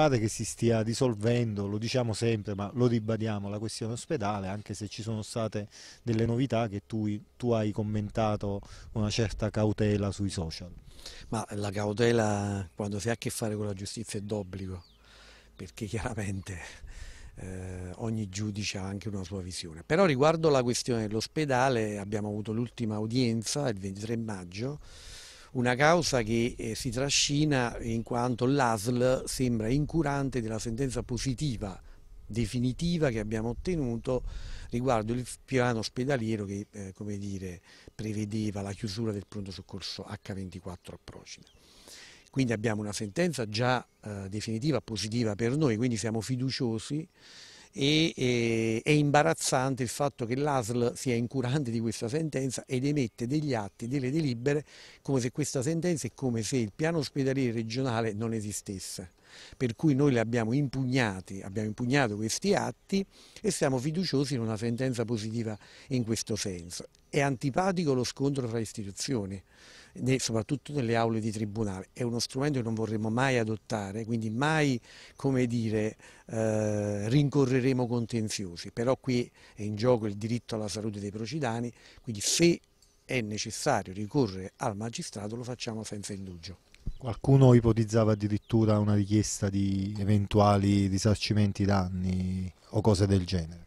pare che si stia risolvendo, lo diciamo sempre, ma lo ribadiamo, la questione ospedale, anche se ci sono state delle novità che tu, tu hai commentato con una certa cautela sui social. Ma la cautela quando si ha a che fare con la giustizia è d'obbligo, perché chiaramente eh, ogni giudice ha anche una sua visione. Però riguardo la questione dell'ospedale abbiamo avuto l'ultima udienza il 23 maggio una causa che eh, si trascina in quanto l'ASL sembra incurante della sentenza positiva definitiva che abbiamo ottenuto riguardo il piano ospedaliero che eh, come dire, prevedeva la chiusura del pronto soccorso H24 a Procida. Quindi abbiamo una sentenza già eh, definitiva positiva per noi, quindi siamo fiduciosi e, e, eh, è imbarazzante il fatto che l'ASL sia incurante di questa sentenza ed emette degli atti, delle delibere, come se questa sentenza e come se il piano ospedaliero regionale non esistesse per cui noi li abbiamo impugnati, abbiamo impugnato questi atti e siamo fiduciosi in una sentenza positiva in questo senso. È antipatico lo scontro tra istituzioni, soprattutto nelle aule di tribunale, è uno strumento che non vorremmo mai adottare, quindi mai dire, eh, rincorreremo contenziosi, però qui è in gioco il diritto alla salute dei procidani, quindi se è necessario ricorrere al magistrato lo facciamo senza indugio. Qualcuno ipotizzava addirittura una richiesta di eventuali risarcimenti danni o cose del genere.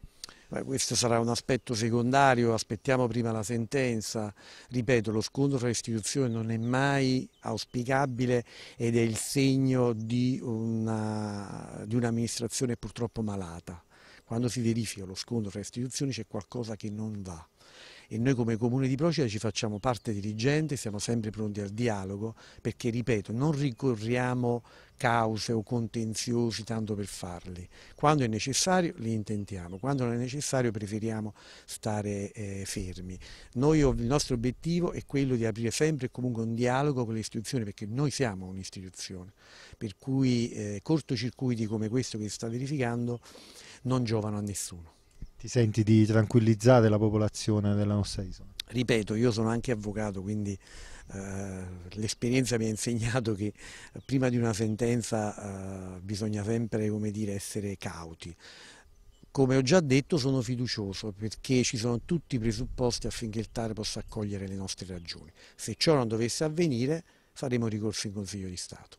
Beh, questo sarà un aspetto secondario, aspettiamo prima la sentenza. Ripeto, lo scontro tra istituzioni non è mai auspicabile ed è il segno di un'amministrazione un purtroppo malata. Quando si verifica lo scontro tra istituzioni c'è qualcosa che non va e noi come Comune di Procida ci facciamo parte dirigente, siamo sempre pronti al dialogo perché, ripeto, non ricorriamo cause o contenziosi tanto per farli. Quando è necessario li intentiamo, quando non è necessario preferiamo stare eh, fermi. Noi, il nostro obiettivo è quello di aprire sempre e comunque un dialogo con le istituzioni perché noi siamo un'istituzione, per cui eh, cortocircuiti come questo che si sta verificando non giovano a nessuno ti senti di tranquillizzare la popolazione della nostra isola? Ripeto, io sono anche avvocato, quindi eh, l'esperienza mi ha insegnato che prima di una sentenza eh, bisogna sempre dire, essere cauti come ho già detto sono fiducioso perché ci sono tutti i presupposti affinché il TAR possa accogliere le nostre ragioni. Se ciò non dovesse avvenire faremo ricorso in Consiglio di Stato.